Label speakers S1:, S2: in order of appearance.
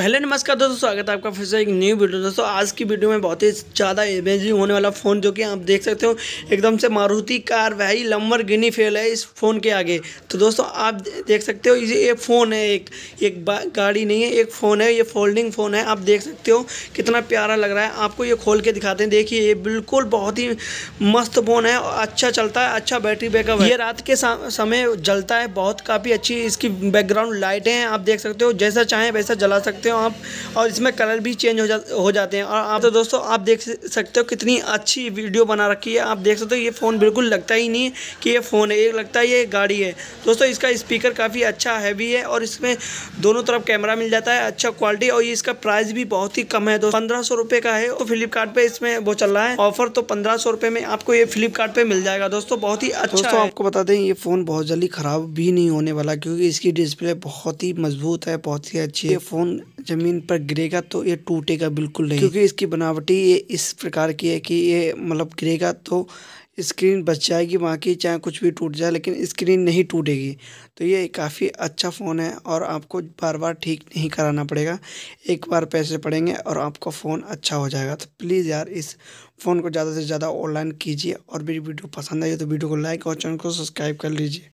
S1: पहले नमस्कार दोस्तों स्वागत है आपका फिर से एक न्यू वीडियो दोस्तों आज की वीडियो में बहुत ही ज़्यादा अमेजिंग होने वाला फ़ोन जो कि आप देख सकते हो एकदम से मारुति कार वही लंबर गिनी फेल है इस फ़ोन के आगे तो दोस्तों आप देख सकते हो ये एक फ़ोन है एक एक गाड़ी नहीं है एक फ़ोन है ये फोल्डिंग फ़ोन है आप देख सकते हो कितना प्यारा लग रहा है आपको ये खोल के दिखाते हैं देखिए ये बिल्कुल बहुत ही मस्त फ़ोन है अच्छा चलता है अच्छा बैटरी बैकअप है ये रात के समय जलता है बहुत काफ़ी अच्छी इसकी बैकग्राउंड लाइटें हैं आप देख सकते हो जैसा चाहें वैसा जला सकते हो सकते हो आप और इसमें कलर भी चेंज हो जा हो जाते हैं और आप तो दोस्तों आप देख सकते हो कितनी अच्छी वीडियो बना रखी है आप देख सकते हो ये फ़ोन बिल्कुल लगता ही नहीं कि ये फ़ोन है ये लगता है ये गाड़ी है दोस्तों इसका स्पीकर काफ़ी अच्छा हैवी है और इसमें दोनों तरफ कैमरा मिल जाता है अच्छा क्वालिटी और ये इसका प्राइस भी बहुत ही कम है दो पंद्रह सौ रुपये का है तो फ्लिपकार्ट पे इसमें वो चल रहा है ऑफर तो पंद्रह सौ रुपये में आपको ये फ्लिपकार्ट पे मिल जाएगा दोस्तों बहुत ही अच्छा दोस्तों आपको बता दें ये फ़ोन बहुत जल्दी ख़राब भी नहीं होने वाला क्योंकि इसकी डिस्प्ले बहुत ही मजबूत है बहुत ही अच्छी है फ़ोन ज़मीन पर गिरेगा तो ये टूटेगा बिल्कुल नहीं क्योंकि इसकी बनावटी ये इस प्रकार की है कि ये मतलब गिरेगा तो स्क्रीन बच जाएगी बाकी चाहे कुछ भी टूट जाए लेकिन स्क्रीन नहीं टूटेगी तो ये काफ़ी अच्छा फ़ोन है और आपको बार बार ठीक नहीं कराना पड़ेगा एक बार पैसे पड़ेंगे और आपका फ़ोन अच्छा हो जाएगा तो प्लीज़ यार इस फ़ोन को ज़्यादा से ज़्यादा ऑनलाइन कीजिए और मेरी वीडियो पसंद आई तो वीडियो को लाइक और चैनल को सब्सक्राइब कर लीजिए